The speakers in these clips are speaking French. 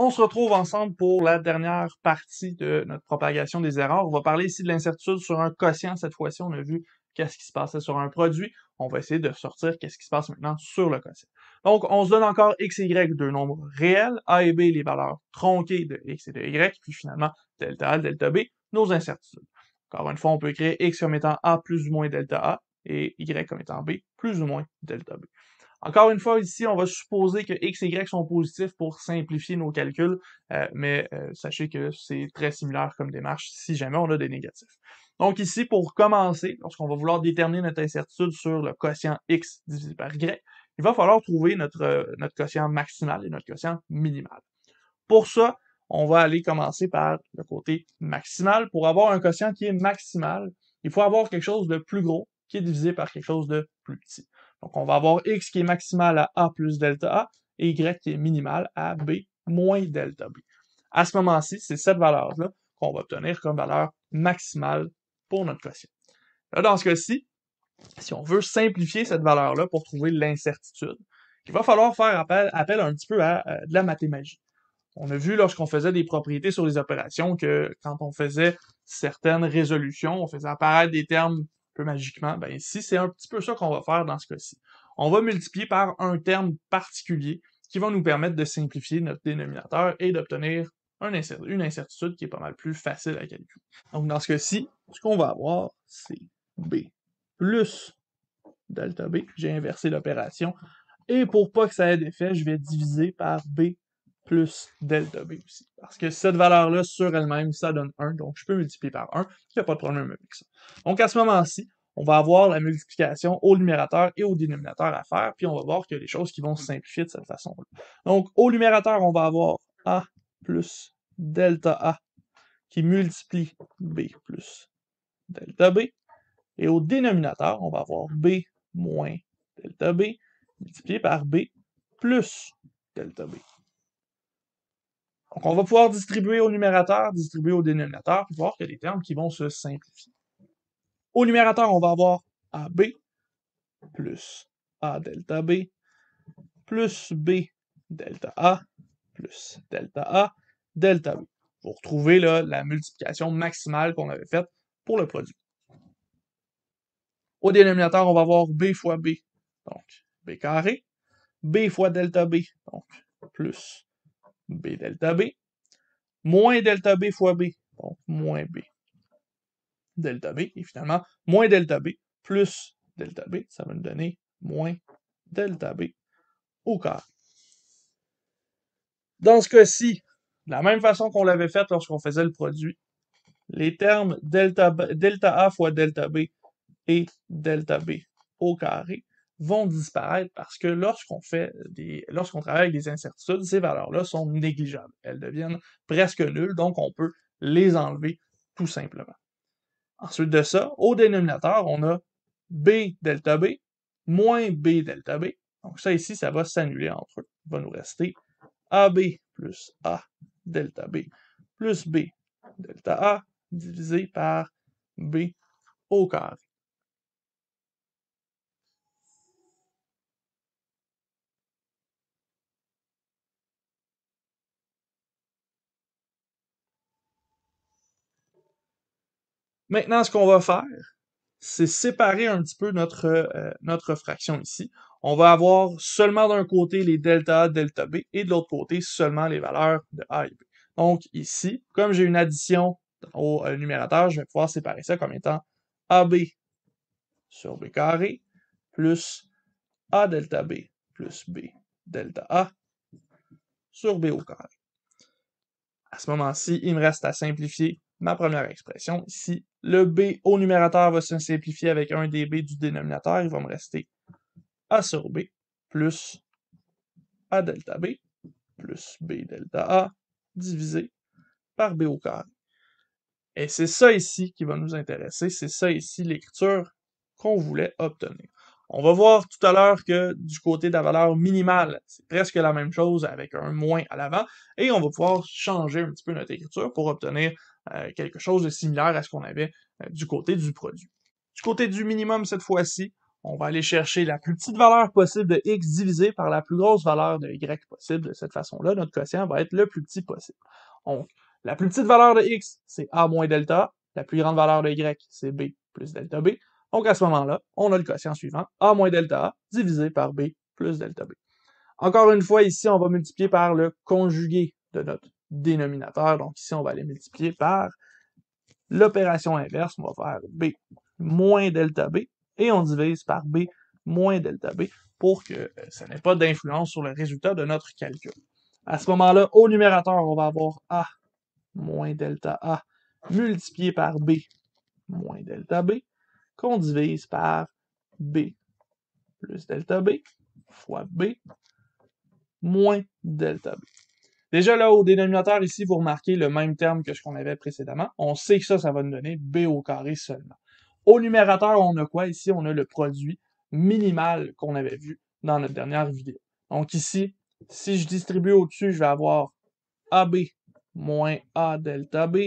On se retrouve ensemble pour la dernière partie de notre propagation des erreurs. On va parler ici de l'incertitude sur un quotient. Cette fois-ci, on a vu qu'est-ce qui se passait sur un produit. On va essayer de sortir qu'est-ce qui se passe maintenant sur le quotient. Donc, on se donne encore x et y, deux nombres réels, a et b, les valeurs tronquées de x et de y, puis finalement, delta a, delta b, nos incertitudes. Encore une fois, on peut écrire x comme étant a plus ou moins delta a et y comme étant b plus ou moins delta b. Encore une fois, ici, on va supposer que X et Y sont positifs pour simplifier nos calculs, euh, mais euh, sachez que c'est très similaire comme démarche si jamais on a des négatifs. Donc ici, pour commencer, lorsqu'on va vouloir déterminer notre incertitude sur le quotient X divisé par Y, il va falloir trouver notre, euh, notre quotient maximal et notre quotient minimal. Pour ça, on va aller commencer par le côté maximal. Pour avoir un quotient qui est maximal, il faut avoir quelque chose de plus gros qui est divisé par quelque chose de plus petit. Donc, on va avoir x qui est maximal à a plus delta a et y qui est minimal à b moins delta b. À ce moment-ci, c'est cette valeur-là qu'on va obtenir comme valeur maximale pour notre quotient. Là, dans ce cas-ci, si on veut simplifier cette valeur-là pour trouver l'incertitude, il va falloir faire appel, un petit peu à euh, de la mathémagie. On a vu lorsqu'on faisait des propriétés sur les opérations que quand on faisait certaines résolutions, on faisait apparaître des termes magiquement, ben ici, c'est un petit peu ça qu'on va faire dans ce cas-ci. On va multiplier par un terme particulier qui va nous permettre de simplifier notre dénominateur et d'obtenir une incertitude qui est pas mal plus facile à calculer. Donc, dans ce cas-ci, ce qu'on va avoir, c'est B plus delta B. J'ai inversé l'opération. Et pour pas que ça ait d'effet, je vais diviser par B plus delta B aussi. Parce que cette valeur-là, sur elle-même, ça donne 1. Donc, je peux multiplier par 1. Il n'y a pas de problème avec ça. Donc, à ce moment-ci, on va avoir la multiplication au numérateur et au dénominateur à faire, puis on va voir qu'il y a des choses qui vont se simplifier de cette façon-là. Donc, au numérateur, on va avoir A plus delta A qui multiplie B plus delta B. Et au dénominateur, on va avoir B moins delta B multiplié par B plus delta B. Donc, on va pouvoir distribuer au numérateur, distribuer au dénominateur, voir qu'il y a des termes qui vont se simplifier. Au numérateur, on va avoir AB plus A delta B plus B delta A plus delta A delta B. Vous retrouvez la multiplication maximale qu'on avait faite pour le produit. Au dénominateur, on va avoir B fois B, donc B carré, B fois delta B, donc plus B delta B, moins delta B fois B, donc moins B delta B, et finalement, moins delta B plus delta B, ça va nous donner moins delta B au carré. Dans ce cas-ci, de la même façon qu'on l'avait fait lorsqu'on faisait le produit, les termes delta, delta A fois delta B et delta B au carré vont disparaître parce que lorsqu'on fait des, lorsqu'on travaille avec des incertitudes, ces valeurs-là sont négligeables. Elles deviennent presque nulles, donc on peut les enlever tout simplement. Ensuite de ça, au dénominateur, on a B delta B moins B delta B. Donc ça ici, ça va s'annuler entre eux. Il va nous rester AB plus A delta B plus B delta A divisé par B au carré. Maintenant, ce qu'on va faire, c'est séparer un petit peu notre, euh, notre fraction ici. On va avoir seulement d'un côté les delta A, delta B et de l'autre côté seulement les valeurs de A et B. Donc ici, comme j'ai une addition au euh, numérateur, je vais pouvoir séparer ça comme étant AB sur B carré plus A delta B plus B delta A sur B au carré. À ce moment-ci, il me reste à simplifier ma première expression ici le B au numérateur va se simplifier avec un db du dénominateur. Il va me rester A sur B plus A delta B plus B delta A divisé par B au carré. Et c'est ça ici qui va nous intéresser. C'est ça ici l'écriture qu'on voulait obtenir. On va voir tout à l'heure que du côté de la valeur minimale, c'est presque la même chose avec un moins à l'avant, et on va pouvoir changer un petit peu notre écriture pour obtenir euh, quelque chose de similaire à ce qu'on avait euh, du côté du produit. Du côté du minimum, cette fois-ci, on va aller chercher la plus petite valeur possible de x divisée par la plus grosse valeur de y possible. De cette façon-là, notre quotient va être le plus petit possible. Donc, la plus petite valeur de x, c'est a moins delta. La plus grande valeur de y, c'est b plus delta b. Donc, à ce moment-là, on a le quotient suivant, a moins delta a divisé par b plus delta b. Encore une fois, ici, on va multiplier par le conjugué de notre dénominateur. Donc ici, on va les multiplier par l'opération inverse. On va faire B moins delta B et on divise par B moins delta B pour que euh, ça n'ait pas d'influence sur le résultat de notre calcul. À ce moment-là, au numérateur, on va avoir A moins delta A multiplié par B moins delta B qu'on divise par B plus delta B fois B moins delta B. Déjà là, au dénominateur ici, vous remarquez le même terme que ce qu'on avait précédemment. On sait que ça, ça va nous donner b au carré seulement. Au numérateur, on a quoi ici? On a le produit minimal qu'on avait vu dans notre dernière vidéo. Donc ici, si je distribue au-dessus, je vais avoir AB moins A delta B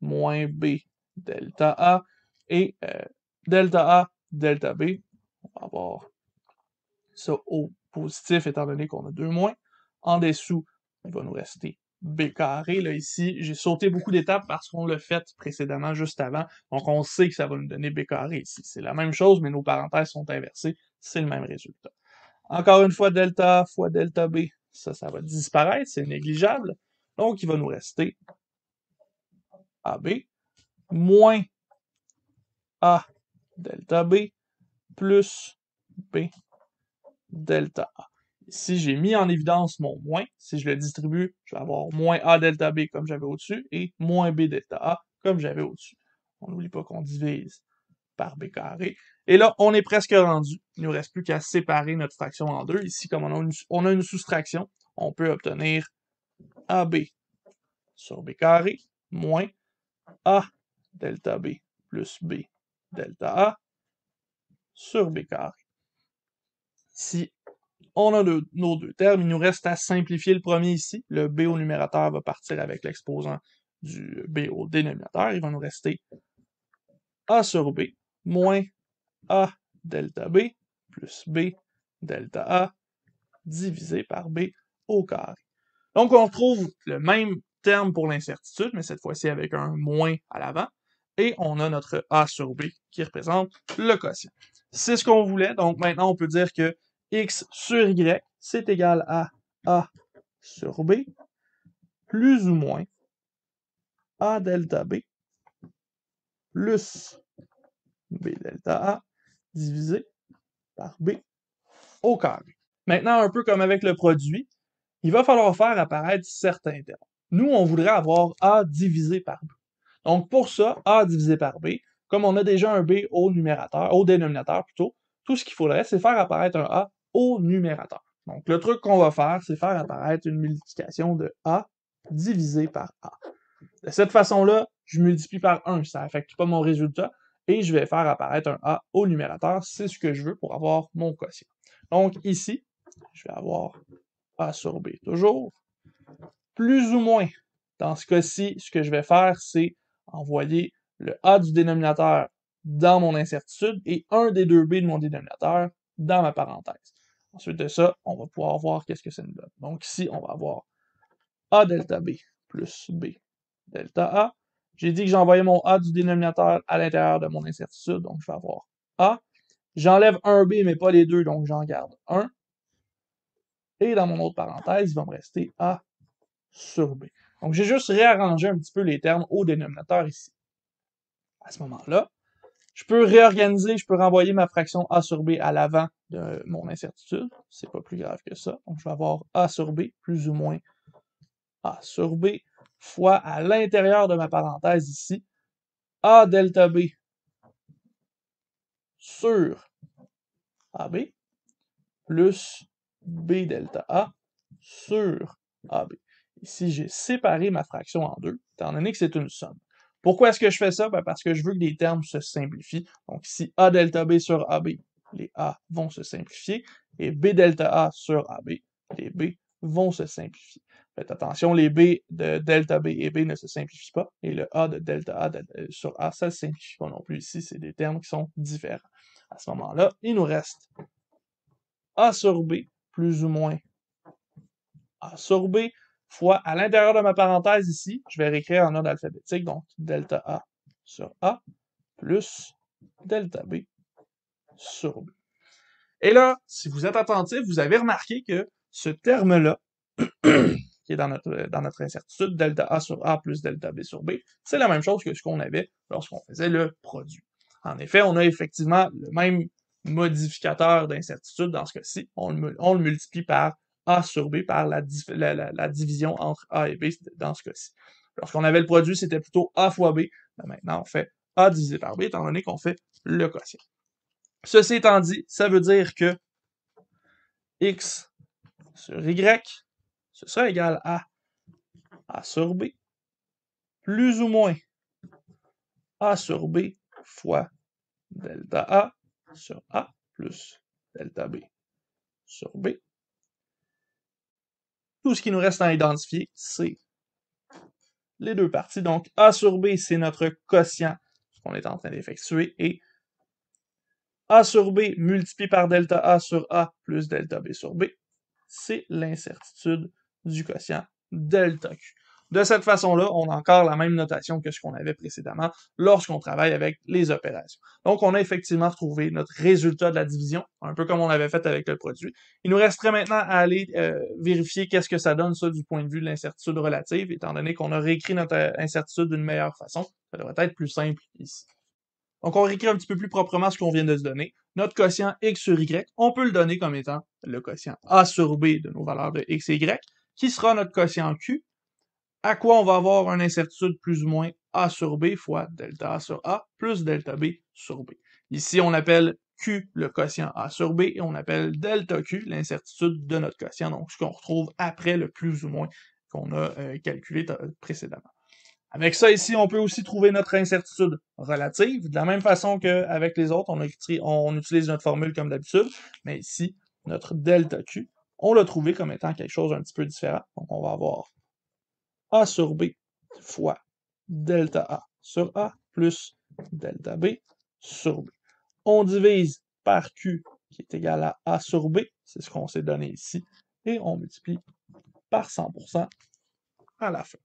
moins B delta A et euh, delta A delta B. On va avoir ça au positif étant donné qu'on a deux moins. En dessous, il va nous rester B carré, là, ici. J'ai sauté beaucoup d'étapes parce qu'on l'a fait précédemment, juste avant. Donc, on sait que ça va nous donner B carré ici. C'est la même chose, mais nos parenthèses sont inversées. C'est le même résultat. Encore une fois, delta fois delta B. Ça, ça va disparaître. C'est négligeable. Donc, il va nous rester AB moins A delta B plus B delta A si j'ai mis en évidence mon moins, si je le distribue, je vais avoir moins A delta B comme j'avais au-dessus et moins B delta A comme j'avais au-dessus. On n'oublie pas qu'on divise par B carré. Et là, on est presque rendu. Il ne nous reste plus qu'à séparer notre fraction en deux. Ici, comme on a une, soustraction, on peut obtenir AB sur B carré moins A delta B plus B delta A sur B carré. Si on a nos deux termes. Il nous reste à simplifier le premier ici. Le B au numérateur va partir avec l'exposant du B au dénominateur. Il va nous rester A sur B moins A delta B plus B delta A divisé par B au carré. Donc, on retrouve le même terme pour l'incertitude, mais cette fois-ci avec un moins à l'avant. Et on a notre A sur B qui représente le quotient. C'est ce qu'on voulait. Donc, maintenant, on peut dire que x sur y, c'est égal à a sur b, plus ou moins a delta b plus b delta a divisé par b au carré. Maintenant, un peu comme avec le produit, il va falloir faire apparaître certains termes. Nous, on voudrait avoir a divisé par b. Donc pour ça, a divisé par b, comme on a déjà un b au numérateur, au dénominateur plutôt, tout ce qu'il faudrait, c'est faire apparaître un a au numérateur. Donc, le truc qu'on va faire, c'est faire apparaître une multiplication de A divisé par A. De cette façon-là, je multiplie par 1, ça n'affecte pas mon résultat, et je vais faire apparaître un A au numérateur, c'est ce que je veux pour avoir mon quotient. Donc ici, je vais avoir A sur B toujours, plus ou moins. Dans ce cas-ci, ce que je vais faire, c'est envoyer le A du dénominateur dans mon incertitude et un des deux B de mon dénominateur dans ma parenthèse. Ensuite de ça, on va pouvoir voir qu'est-ce que ça nous donne. Donc ici, on va avoir A delta B plus B delta A. J'ai dit que j'envoyais mon A du dénominateur à l'intérieur de mon incertitude, donc je vais avoir A. J'enlève un B, mais pas les deux, donc j'en garde un. Et dans mon autre parenthèse, il va me rester A sur B. Donc j'ai juste réarrangé un petit peu les termes au dénominateur ici. À ce moment-là, je peux réorganiser, je peux renvoyer ma fraction A sur B à l'avant de mon incertitude. C'est pas plus grave que ça. Donc, je vais avoir A sur B, plus ou moins A sur B, fois à l'intérieur de ma parenthèse ici, A delta B sur AB, plus B delta A sur AB. Ici, j'ai séparé ma fraction en deux, étant donné que c'est une somme. Pourquoi est-ce que je fais ça? Ben, parce que je veux que les termes se simplifient. Donc si A delta B sur AB, les A vont se simplifier, et B delta A sur AB, les B vont se simplifier. Faites attention, les B de delta B et B ne se simplifient pas, et le A de delta A euh, sur A, ça ne se simplifie pas non plus. Ici, c'est des termes qui sont différents. À ce moment-là, il nous reste A sur B, plus ou moins A sur B, fois à l'intérieur de ma parenthèse ici, je vais réécrire en ordre alphabétique, donc delta A sur A plus delta B sur B. Et là, si vous êtes attentif, vous avez remarqué que ce terme-là, qui est dans notre, dans notre incertitude, delta A sur A plus delta B sur B, c'est la même chose que ce qu'on avait lorsqu'on faisait le produit. En effet, on a effectivement le même modificateur d'incertitude dans ce cas-ci. on, le multiplie par a sur B par la, la, division entre A et B dans ce cas-ci. Lorsqu'on avait le produit, c'était plutôt A fois B. Ben, maintenant, on fait A divisé par B, étant donné qu'on fait le quotient. Ceci étant dit, ça veut dire que X sur Y, ce sera égal à A sur B, plus ou moins A sur B fois delta A sur A plus delta B sur B tout ce qui nous reste à identifier, c'est les deux parties. Donc, A sur B, c'est notre quotient, ce qu'on est en train d'effectuer, et A sur B multiplié par delta A sur A plus delta B sur B, c'est l'incertitude du quotient delta Q. De cette façon-là, on a encore la même notation que ce qu'on avait précédemment lorsqu'on travaille avec les opérations. Donc, on a effectivement retrouvé notre résultat de la division, un peu comme on avait fait avec le produit. Il nous resterait maintenant à aller euh, vérifier qu'est-ce que ça donne, ça, du point de vue de l'incertitude relative, étant donné qu'on a réécrit notre euh, incertitude d'une meilleure façon. Ça devrait être plus simple ici. Donc, on réécrit un petit peu plus proprement ce qu'on vient de se donner. Notre quotient x sur y, on peut le donner comme étant le quotient a sur b de nos valeurs de x et y, qui sera notre quotient q, à quoi on va avoir une incertitude plus ou moins A sur B fois delta A sur A plus delta B sur B. Ici, on appelle Q le quotient A sur B et on appelle delta Q l'incertitude de notre quotient, donc ce qu'on retrouve après le plus ou moins qu'on a euh, calculé euh, précédemment. Avec ça ici, on peut aussi trouver notre incertitude relative, de la même façon qu'avec les autres, on, on utilise notre formule comme d'habitude, mais ici, notre delta Q, on l'a trouvé comme étant quelque chose un petit peu différent, donc on va avoir a sur B fois delta A sur A plus delta B sur B. On divise par Q qui est égal à A sur B, c'est ce qu'on s'est donné ici, et on multiplie par 100% à la fin.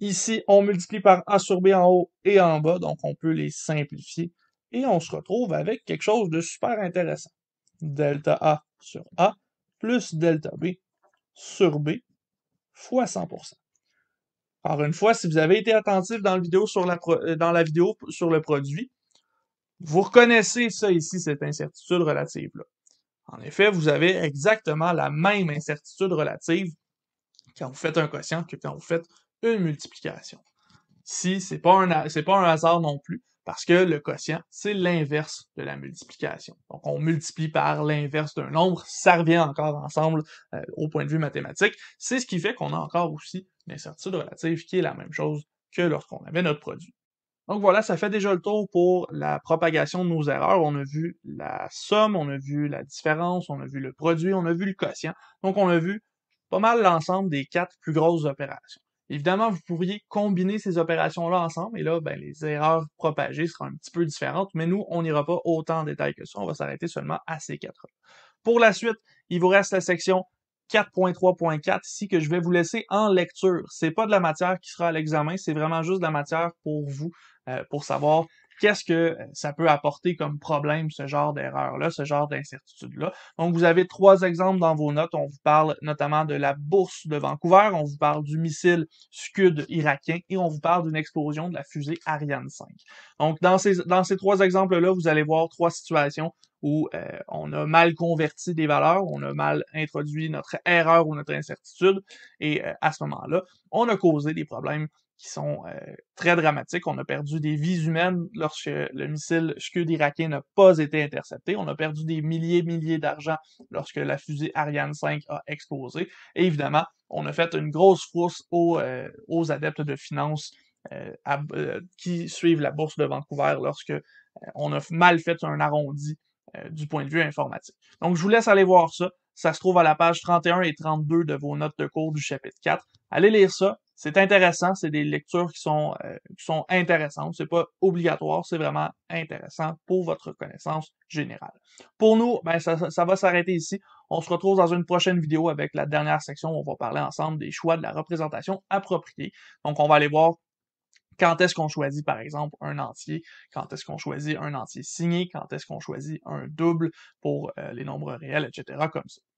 Ici, on multiplie par A sur B en haut et en bas, donc on peut les simplifier, et on se retrouve avec quelque chose de super intéressant. Delta A sur A plus delta B sur B fois 100%. Alors, une fois, si vous avez été attentif dans, euh, la vidéo sur le produit, vous reconnaissez ça ici, cette incertitude relative-là. En effet, vous avez exactement la même incertitude relative quand vous faites un quotient que quand vous faites une multiplication. Si ce pas c'est pas un hasard non plus parce que le quotient, c'est l'inverse de la multiplication. Donc, on multiplie par l'inverse d'un nombre, ça revient encore ensemble euh, au point de vue mathématique. C'est ce qui fait qu'on a encore aussi une relative qui est la même chose que lorsqu'on avait notre produit. Donc voilà, ça fait déjà le tour pour la propagation de nos erreurs. On a vu la somme, on a vu la différence, on a vu le produit, on a vu le quotient. Donc on a vu pas mal l'ensemble des quatre plus grosses opérations. Évidemment, vous pourriez combiner ces opérations-là ensemble et là, ben, les erreurs propagées seront un petit peu différentes, mais nous, on n'ira pas autant en détail que ça. On va s'arrêter seulement à ces quatre Pour la suite, il vous reste la section 4.3.4 ici que je vais vous laisser en lecture. C'est pas de la matière qui sera à l'examen, c'est vraiment juste de la matière pour vous, euh, pour savoir qu'est-ce que ça peut apporter comme problème, ce genre d'erreur-là, ce genre d'incertitude-là. Donc, vous avez trois exemples dans vos notes. On vous parle notamment de la bourse de Vancouver, on vous parle du missile Scud irakien et on vous parle d'une explosion de la fusée Ariane 5. Donc, dans ces, trois exemples-là, vous allez voir trois situations où euh, on a mal converti des valeurs, on a mal introduit notre erreur ou notre incertitude, et euh, à ce moment-là, on a causé des problèmes qui sont euh, très dramatiques. On a perdu des vies humaines lorsque le missile Scud irakien n'a pas été intercepté. On a perdu des milliers milliers d'argent lorsque la fusée Ariane 5 a explosé. Et évidemment, on a fait une grosse frousse aux, euh, aux adeptes de finances euh, qui suivent la bourse de Vancouver lorsque on a mal fait un arrondi du point de vue informatique. Donc, je vous laisse aller voir ça. Ça se trouve à la page 31 et 32 de vos notes de cours du chapitre 4. Allez lire ça, c'est intéressant, c'est des lectures qui sont, euh, qui sont intéressantes. C'est pas obligatoire, c'est vraiment intéressant pour votre connaissance générale. Pour nous, ben, ça, va s'arrêter ici. On se retrouve dans une prochaine vidéo avec la dernière section où on va parler ensemble des choix de la représentation appropriée. Donc, on va aller voir quand est-ce qu'on choisit, par exemple, un entier, quand est-ce qu'on choisit un entier signé, quand est-ce qu'on choisit un double pour euh, les nombres réels, etc., comme ça.